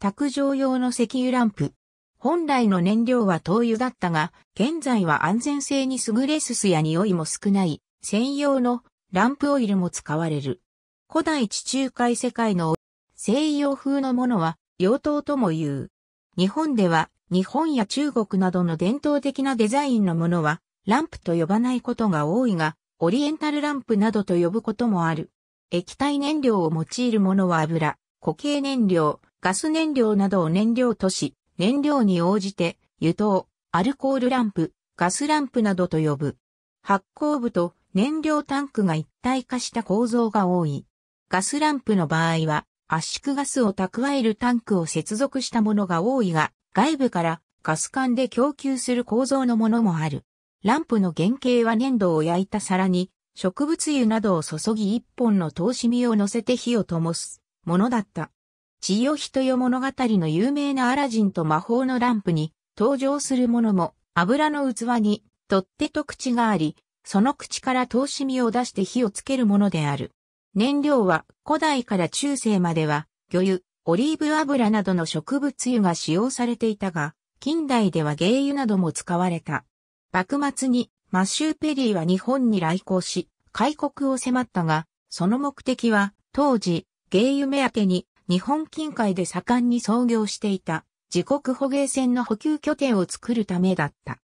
卓上用の石油ランプ。本来の燃料は灯油だったが、現在は安全性に優れすすや匂いも少ない、専用のランプオイルも使われる。古代地中海世界の西洋風のものは、洋灯とも言う。日本では、日本や中国などの伝統的なデザインのものは、ランプと呼ばないことが多いが、オリエンタルランプなどと呼ぶこともある。液体燃料を用いるものは油、固形燃料、ガス燃料などを燃料とし、燃料に応じて、油灯、アルコールランプ、ガスランプなどと呼ぶ。発光部と燃料タンクが一体化した構造が多い。ガスランプの場合は、圧縮ガスを蓄えるタンクを接続したものが多いが、外部からガス管で供給する構造のものもある。ランプの原型は粘土を焼いた皿に、植物油などを注ぎ一本の通し火を乗せて火を灯すものだった。千代人よ物語の有名なアラジンと魔法のランプに登場するものも油の器に取っ手と口があり、その口から通し身を出して火をつけるものである。燃料は古代から中世までは魚油、オリーブ油などの植物油が使用されていたが、近代では芸油なども使われた。幕末にマッシューペリーは日本に来航し、開国を迫ったが、その目的は当時、芸油目当てに日本近海で盛んに操業していた自国捕鯨船の補給拠点を作るためだった。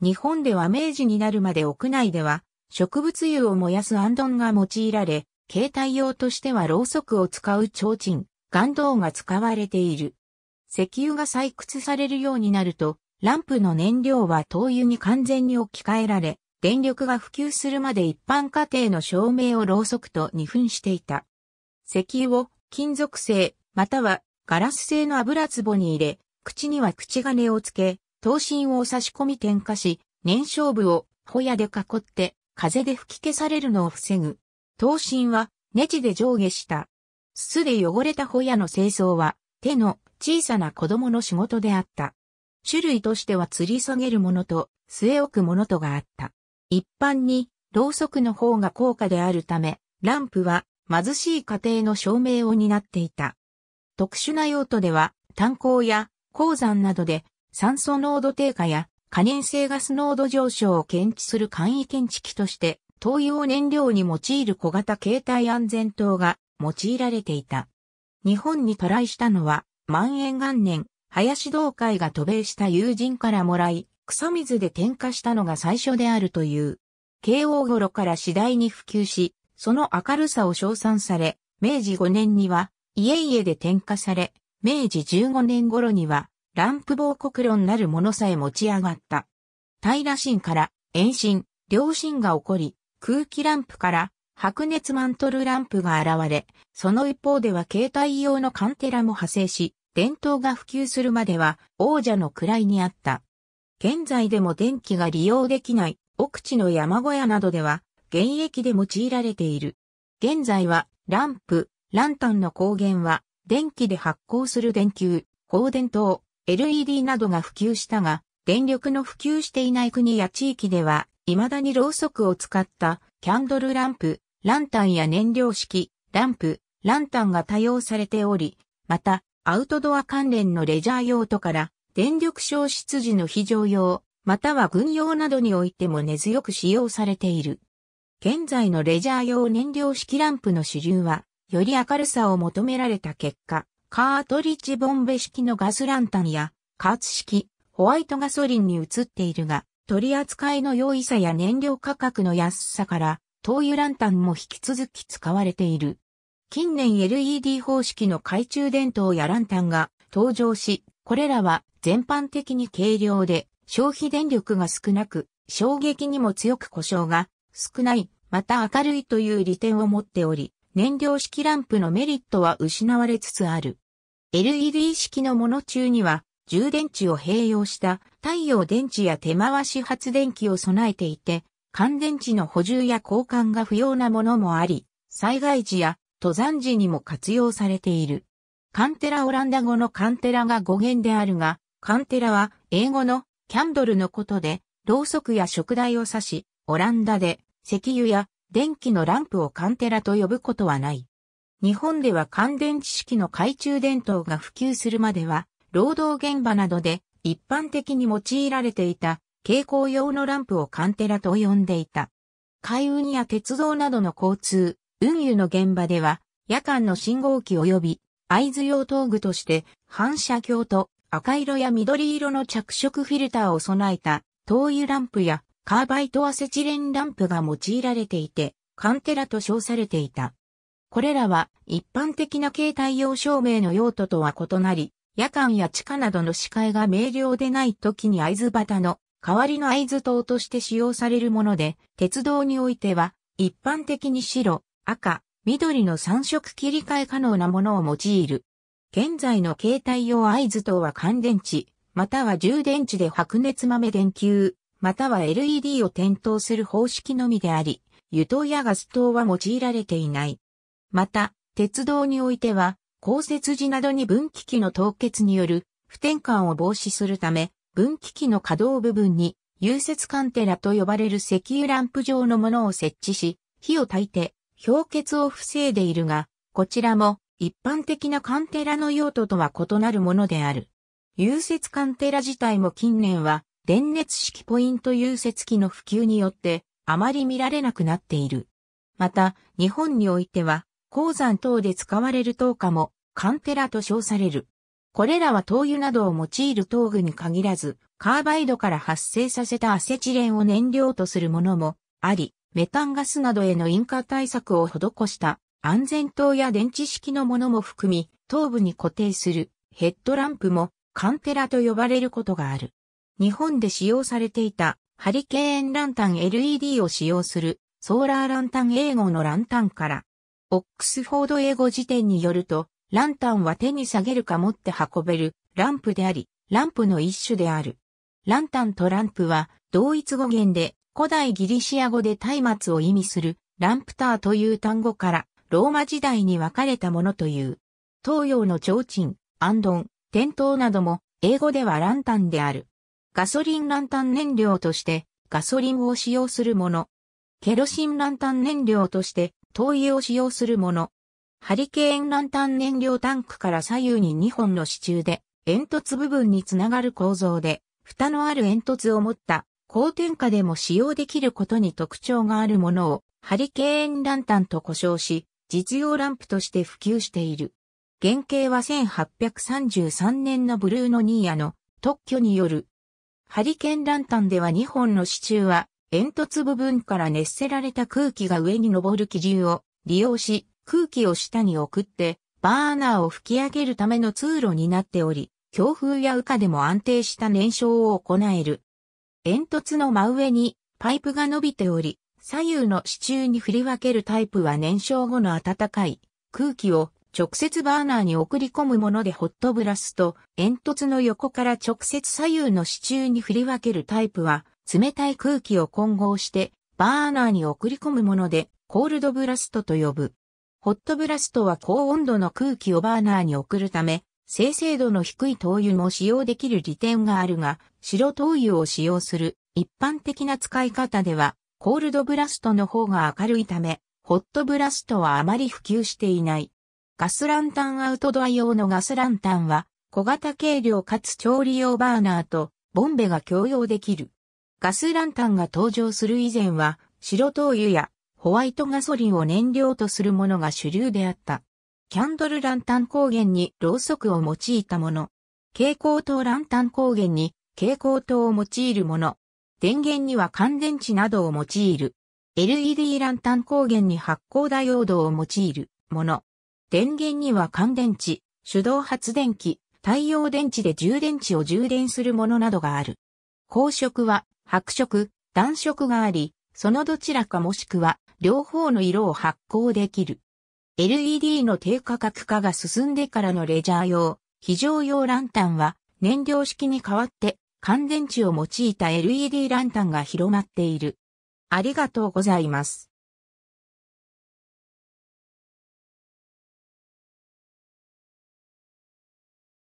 日本では明治になるまで屋内では植物油を燃やすアンドンが用いられ、携帯用としてはろうそくを使う提灯、岩道が使われている。石油が採掘されるようになると、ランプの燃料は灯油に完全に置き換えられ、電力が普及するまで一般家庭の照明をろうそくと二分していた。石油を金属製、またはガラス製の油壺に入れ、口には口金をつけ、刀身を差し込み点火し、燃焼部をホヤで囲って風で吹き消されるのを防ぐ。刀身はネジで上下した。すで汚れたホヤの清掃は手の小さな子供の仕事であった。種類としては吊り下げるものと据え置くものとがあった。一般にろうそくの方が高価であるため、ランプは貧しい家庭の証明を担っていた。特殊な用途では、炭鉱や鉱山などで酸素濃度低下や可燃性ガス濃度上昇を検知する簡易検知器として、灯油を燃料に用いる小型携帯安全灯が用いられていた。日本に渡来したのは、万延元年、林道会が渡米した友人からもらい、草水で点火したのが最初であるという。慶応頃から次第に普及し、その明るさを称賛され、明治5年には、家々で点火され、明治15年頃には、ランプ防国論なるものさえ持ち上がった。平心から遠心、両心が起こり、空気ランプから白熱マントルランプが現れ、その一方では携帯用のカンテラも派生し、伝統が普及するまでは王者の位にあった。現在でも電気が利用できない奥地の山小屋などでは現役で用いられている。現在は、ランプ、ランタンの光源は、電気で発光する電球、放電灯、LED などが普及したが、電力の普及していない国や地域では、未だにろうそくを使ったキャンドルランプ、ランタンや燃料式、ランプ、ランタンが多用されており、また、アウトドア関連のレジャー用途から、電力消失時の非常用、または軍用などにおいても根強く使用されている。現在のレジャー用燃料式ランプの主流は、より明るさを求められた結果、カートリッジボンベ式のガスランタンや、加圧式、ホワイトガソリンに移っているが、取り扱いの容易さや燃料価格の安さから、灯油ランタンも引き続き使われている。近年 LED 方式の懐中電灯やランタンが登場し、これらは全般的に軽量で消費電力が少なく、衝撃にも強く故障が少ない、また明るいという利点を持っており、燃料式ランプのメリットは失われつつある。LED 式のもの中には、充電池を併用した太陽電池や手回し発電機を備えていて、乾電池の補充や交換が不要なものもあり、災害時や登山時にも活用されている。カンテラオランダ語のカンテラが語源であるが、カンテラは英語のキャンドルのことで、ろうそくや食材を指し、オランダで石油や電気のランプをカンテラと呼ぶことはない。日本では乾電池式の懐中電灯が普及するまでは、労働現場などで一般的に用いられていた蛍光用のランプをカンテラと呼んでいた。海運や鉄道などの交通、運輸の現場では、夜間の信号機及び合図用道具として反射鏡と赤色や緑色の着色フィルターを備えた灯油ランプやカーバイトアセチレンランプが用いられていて、カンテラと称されていた。これらは一般的な携帯用照明の用途とは異なり、夜間や地下などの視界が明瞭でない時に合図旗の代わりの合図灯として使用されるもので、鉄道においては一般的に白、赤、緑の3色切り替え可能なものを用いる。現在の携帯用合図灯は乾電池、または充電池で白熱豆電球、または LED を点灯する方式のみであり、油灯やガス灯は用いられていない。また、鉄道においては、降雪時などに分岐器の凍結による不転換を防止するため、分岐器の可動部分に、融雪カンテラと呼ばれる石油ランプ状のものを設置し、火を焚いて、氷結を防いでいるが、こちらも一般的なカンテラの用途とは異なるものである。融雪カンテラ自体も近年は電熱式ポイント融雪機の普及によってあまり見られなくなっている。また、日本においては、鉱山等で使われる灯火も、カンテラと称される。これらは灯油などを用いる灯具に限らず、カーバイドから発生させたアセチレンを燃料とするものもあり、メタンガスなどへの引火対策を施した安全灯や電池式のものも含み、頭部に固定するヘッドランプもカンテラと呼ばれることがある。日本で使用されていたハリケーンランタン LED を使用するソーラーランタン英語のランタンから、オックスフォード英語辞典によると、ランタンは手に下げるか持って運べるランプであり、ランプの一種である。ランタンとランプは同一語源で古代ギリシア語で松明を意味するランプターという単語からローマ時代に分かれたものという。東洋の提灯、アンドン、点灯なども英語ではランタンである。ガソリンランタン燃料としてガソリンを使用するもの。ケロシンランタン燃料として灯油を使用するもの。ハリケーンランタン燃料タンクから左右に2本の支柱で煙突部分につながる構造で、蓋のある煙突を持った高点下でも使用できることに特徴があるものをハリケーンランタンと呼称し、実用ランプとして普及している。原型は1833年のブルーノニーヤの特許によるハリケーンランタンでは2本の支柱は、煙突部分から熱せられた空気が上に上る気流を利用し、空気を下に送って、バーナーを吹き上げるための通路になっており、強風や雨下でも安定した燃焼を行える。煙突の真上にパイプが伸びており、左右の支柱に振り分けるタイプは燃焼後の暖かい空気を直接バーナーに送り込むものでホットブラスト、煙突の横から直接左右の支柱に振り分けるタイプは冷たい空気を混合してバーナーに送り込むものでコールドブラストと呼ぶ。ホットブラストは高温度の空気をバーナーに送るため生成度の低い灯油も使用できる利点があるが白灯油を使用する一般的な使い方ではコールドブラストの方が明るいためホットブラストはあまり普及していない。ガスランタンアウトドア用のガスランタンは、小型軽量かつ調理用バーナーと、ボンベが共用できる。ガスランタンが登場する以前は、白灯油やホワイトガソリンを燃料とするものが主流であった。キャンドルランタン光源にろうそくを用いたもの。蛍光灯ランタン光源に蛍光灯を用いるもの。電源には乾電池などを用いる。LED ランタン光源に発光ダイオードを用いるもの。電源には乾電池、手動発電機、太陽電池で充電池を充電するものなどがある。光色は白色、暖色があり、そのどちらかもしくは両方の色を発光できる。LED の低価格化が進んでからのレジャー用、非常用ランタンは燃料式に代わって乾電池を用いた LED ランタンが広まっている。ありがとうございます。